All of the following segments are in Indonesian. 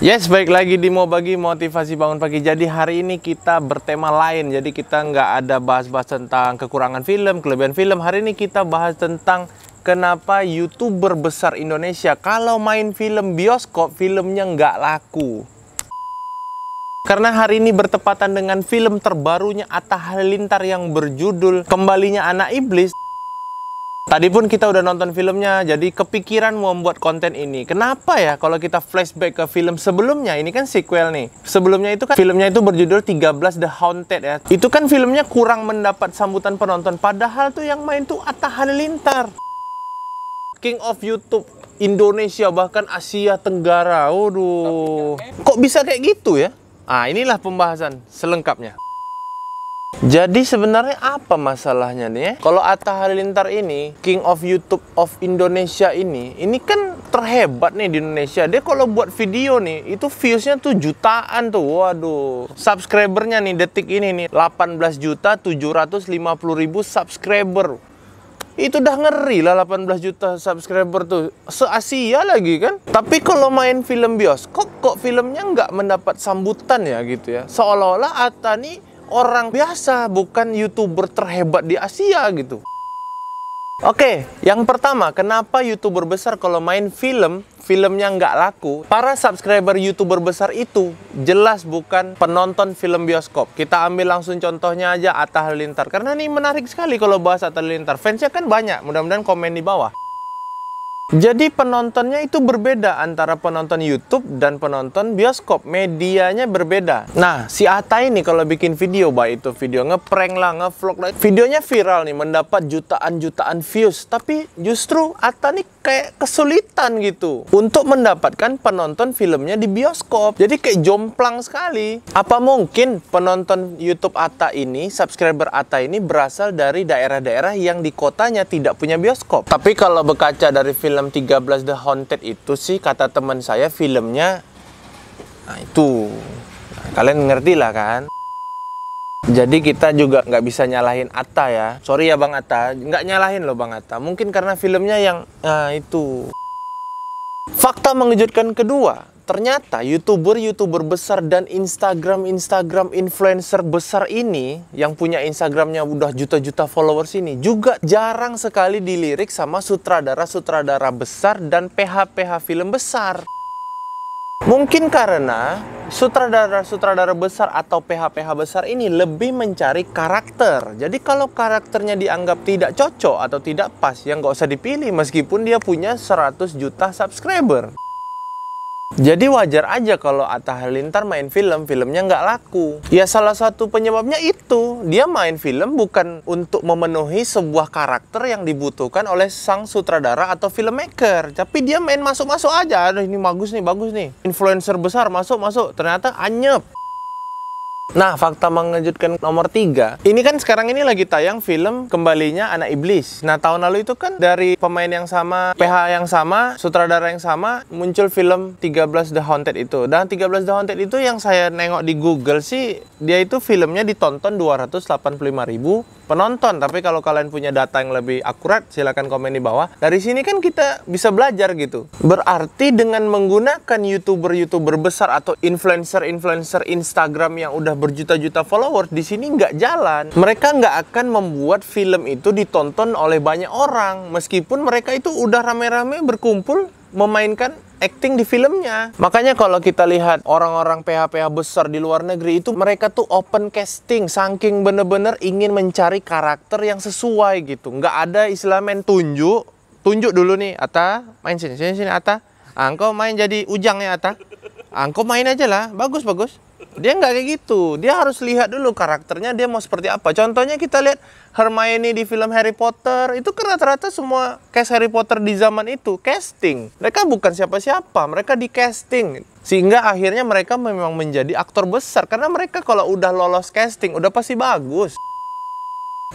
Yes, baik lagi di mau bagi motivasi bangun pagi. Jadi hari ini kita bertema lain. Jadi kita nggak ada bahas-bahas tentang kekurangan film, kelebihan film. Hari ini kita bahas tentang kenapa youtuber besar Indonesia kalau main film bioskop filmnya nggak laku. Karena hari ini bertepatan dengan film terbarunya Atta Halilintar yang berjudul Kembalinya Anak Iblis. Tadi pun kita udah nonton filmnya, jadi kepikiran mau membuat konten ini. Kenapa ya kalau kita flashback ke film sebelumnya, ini kan sequel nih. Sebelumnya itu kan filmnya itu berjudul 13 The Haunted ya. Itu kan filmnya kurang mendapat sambutan penonton, padahal tuh yang main tuh Atta Halilintar. King of YouTube Indonesia bahkan Asia Tenggara. Waduh. Kok bisa kayak gitu ya? Ah, inilah pembahasan selengkapnya. Jadi sebenarnya apa masalahnya nih? Ya? Kalau Atta Halilintar ini, King of YouTube of Indonesia ini, ini kan terhebat nih di Indonesia. Dia kalau buat video nih, itu viewsnya tuh jutaan tuh. Waduh. Subscribernya nih detik ini nih 18 juta 750 ribu subscriber. Itu udah ngeri lah 18 juta subscriber tuh. Se-Asia lagi kan? Tapi kalau main film bioskop, kok filmnya nggak mendapat sambutan ya gitu ya? Seolah-olah Atta nih orang biasa, bukan YouTuber terhebat di Asia gitu. Oke, yang pertama, kenapa YouTuber besar kalau main film, filmnya nggak laku? Para subscriber YouTuber besar itu jelas bukan penonton film bioskop. Kita ambil langsung contohnya aja Atta Halilintar. Karena ini menarik sekali kalau bahas Atta Halilintar. Fansnya kan banyak, mudah-mudahan komen di bawah. Jadi penontonnya itu berbeda antara penonton YouTube dan penonton bioskop. Medianya berbeda. Nah, si Ata ini kalau bikin video, baik itu video ngeprank lah, ngevlog lah. Videonya viral nih, mendapat jutaan-jutaan views. Tapi justru Ata nih kayak kesulitan gitu untuk mendapatkan penonton filmnya di bioskop. Jadi kayak jomplang sekali. Apa mungkin penonton YouTube Ata ini, subscriber Ata ini berasal dari daerah-daerah yang di kotanya tidak punya bioskop? Tapi kalau berkaca dari film film 13 The Haunted itu sih kata teman saya filmnya nah itu nah, kalian ngerti lah kan jadi kita juga nggak bisa nyalahin Atta ya sorry ya Bang Atta nggak nyalahin loh Bang Atta mungkin karena filmnya yang nah itu fakta mengejutkan kedua Ternyata YouTuber-YouTuber besar dan Instagram-Instagram influencer besar ini yang punya Instagramnya udah juta-juta followers ini juga jarang sekali dilirik sama sutradara-sutradara besar dan PH-PH film besar. Mungkin karena sutradara-sutradara besar atau PH-PH besar ini lebih mencari karakter. Jadi kalau karakternya dianggap tidak cocok atau tidak pas, ya nggak usah dipilih meskipun dia punya 100 juta subscriber. Jadi wajar aja kalau Atta Halilintar main film, filmnya nggak laku. Ya salah satu penyebabnya itu, dia main film bukan untuk memenuhi sebuah karakter yang dibutuhkan oleh sang sutradara atau filmmaker. Tapi dia main masuk-masuk aja, aduh ini bagus nih, bagus nih. Influencer besar masuk-masuk, ternyata anyep. Nah, fakta mengejutkan nomor tiga, ini kan sekarang ini lagi tayang film Kembalinya Anak Iblis. Nah, tahun lalu itu kan dari pemain yang sama, PH yang sama, sutradara yang sama, muncul film 13 The Haunted itu. Dan 13 The Haunted itu yang saya nengok di Google sih, dia itu filmnya ditonton 285 ribu penonton. Tapi kalau kalian punya data yang lebih akurat, silahkan komen di bawah. Dari sini kan kita bisa belajar gitu. Berarti dengan menggunakan YouTuber-YouTuber besar atau influencer-influencer Instagram yang udah berjuta-juta followers di sini nggak jalan. Mereka nggak akan membuat film itu ditonton oleh banyak orang, meskipun mereka itu udah rame-rame berkumpul memainkan acting di filmnya. Makanya kalau kita lihat orang-orang PH-PH besar di luar negeri itu mereka tuh open casting, saking bener-bener ingin mencari karakter yang sesuai gitu. Nggak ada istilah main tunjuk, tunjuk dulu nih Ata, main sini, sini, sini Ata. angko ah, main jadi ujangnya Ata. angko ah, main aja lah, bagus, bagus. Dia nggak kayak gitu. Dia harus lihat dulu karakternya dia mau seperti apa. Contohnya kita lihat Hermione di film Harry Potter. Itu kan rata-rata semua cast Harry Potter di zaman itu casting. Mereka bukan siapa-siapa, mereka di casting. Sehingga akhirnya mereka memang menjadi aktor besar karena mereka kalau udah lolos casting udah pasti bagus.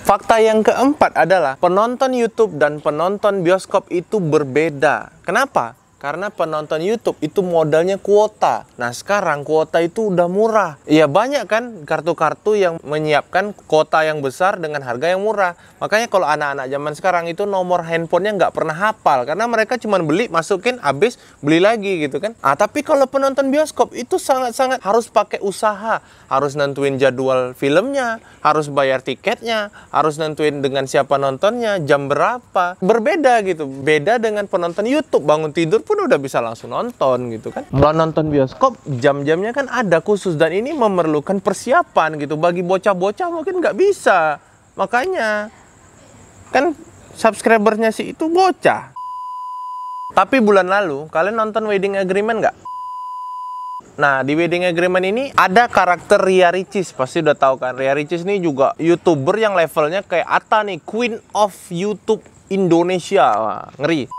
Fakta yang keempat adalah penonton YouTube dan penonton bioskop itu berbeda. Kenapa? Karena penonton YouTube itu modalnya kuota. Nah, sekarang kuota itu udah murah. Iya, banyak kan kartu-kartu yang menyiapkan kuota yang besar dengan harga yang murah. Makanya kalau anak-anak zaman sekarang itu nomor handphonenya nggak pernah hafal. Karena mereka cuma beli, masukin, habis, beli lagi gitu kan. Ah, tapi kalau penonton bioskop itu sangat-sangat harus pakai usaha. Harus nentuin jadwal filmnya, harus bayar tiketnya, harus nentuin dengan siapa nontonnya, jam berapa. Berbeda gitu. Beda dengan penonton YouTube. Bangun tidur pun udah bisa langsung nonton gitu kan. Kalau nonton bioskop jam-jamnya kan ada khusus dan ini memerlukan persiapan gitu. Bagi bocah-bocah mungkin nggak bisa. Makanya kan subscribernya sih itu bocah. Tapi bulan lalu kalian nonton Wedding Agreement nggak? Nah di Wedding Agreement ini ada karakter Ria Ricis pasti udah tahu kan. Ria Ricis ini juga youtuber yang levelnya kayak Ata nih Queen of YouTube Indonesia Wah, ngeri.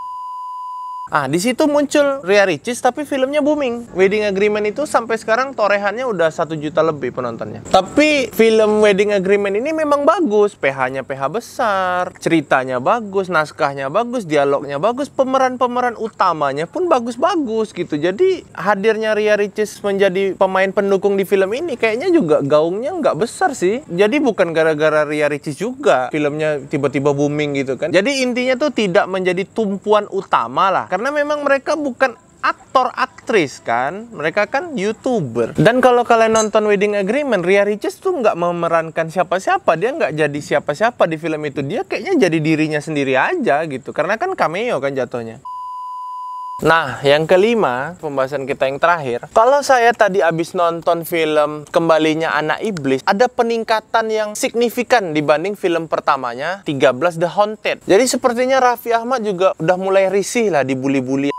Ah, di situ muncul Ria Ricis tapi filmnya booming. Wedding Agreement itu sampai sekarang torehannya udah satu juta lebih penontonnya. Tapi film Wedding Agreement ini memang bagus, PH-nya PH besar, ceritanya bagus, naskahnya bagus, dialognya bagus, pemeran-pemeran utamanya pun bagus-bagus gitu. Jadi hadirnya Ria Ricis menjadi pemain pendukung di film ini kayaknya juga gaungnya nggak besar sih. Jadi bukan gara-gara Ria Ricis juga filmnya tiba-tiba booming gitu kan. Jadi intinya tuh tidak menjadi tumpuan utama lah karena memang mereka bukan aktor aktris kan mereka kan youtuber dan kalau kalian nonton wedding agreement Ria Ricis tuh nggak memerankan siapa-siapa dia nggak jadi siapa-siapa di film itu dia kayaknya jadi dirinya sendiri aja gitu karena kan cameo kan jatuhnya Nah, yang kelima, pembahasan kita yang terakhir. Kalau saya tadi habis nonton film Kembalinya Anak Iblis, ada peningkatan yang signifikan dibanding film pertamanya, 13 The Haunted. Jadi sepertinya Raffi Ahmad juga udah mulai risih lah dibully-bully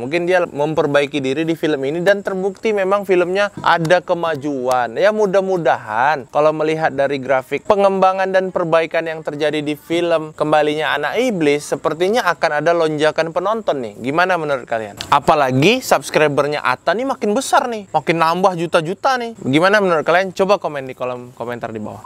Mungkin dia memperbaiki diri di film ini dan terbukti memang filmnya ada kemajuan. Ya mudah-mudahan kalau melihat dari grafik pengembangan dan perbaikan yang terjadi di film kembalinya anak iblis sepertinya akan ada lonjakan penonton nih. Gimana menurut kalian? Apalagi subscribernya Atta nih makin besar nih, makin nambah juta-juta nih. Gimana menurut kalian? Coba komen di kolom komentar di bawah.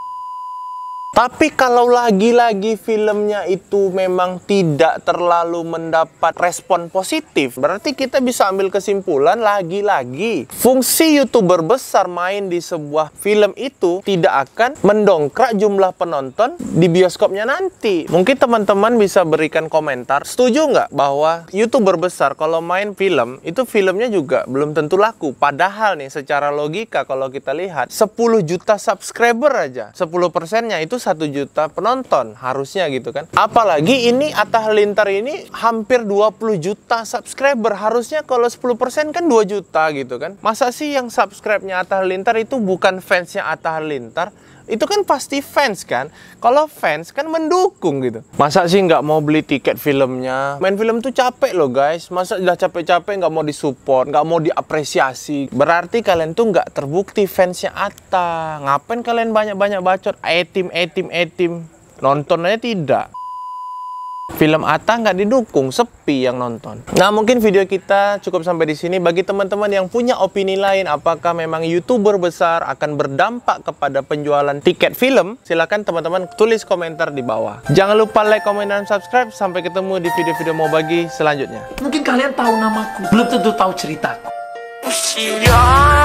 Tapi kalau lagi-lagi filmnya itu memang tidak terlalu mendapat respon positif, berarti kita bisa ambil kesimpulan lagi-lagi fungsi YouTuber besar main di sebuah film itu tidak akan mendongkrak jumlah penonton di bioskopnya nanti. Mungkin teman-teman bisa berikan komentar, setuju nggak bahwa YouTuber besar kalau main film, itu filmnya juga belum tentu laku. Padahal nih secara logika kalau kita lihat, 10 juta subscriber aja, 10 persennya itu satu juta penonton harusnya gitu kan. Apalagi ini Atta Halilintar ini hampir 20 juta subscriber. Harusnya kalau 10% kan 2 juta gitu kan. Masa sih yang subscribe-nya Atta Halilintar itu bukan fansnya Atta Halilintar? itu kan pasti fans kan kalau fans kan mendukung gitu masa sih nggak mau beli tiket filmnya main film tuh capek loh guys masa udah capek-capek nggak mau disupport nggak mau diapresiasi berarti kalian tuh nggak terbukti fansnya Atta ngapain kalian banyak-banyak bacot etim eh, team eh, etim? Eh, team nonton tidak Film Ata nggak didukung, sepi yang nonton. Nah, mungkin video kita cukup sampai di sini. Bagi teman-teman yang punya opini lain, apakah memang YouTuber besar akan berdampak kepada penjualan tiket film? Silahkan teman-teman tulis komentar di bawah. Jangan lupa like, komen, dan subscribe. Sampai ketemu di video-video mau bagi selanjutnya. Mungkin kalian tahu namaku, belum tentu tahu ceritaku. Usia.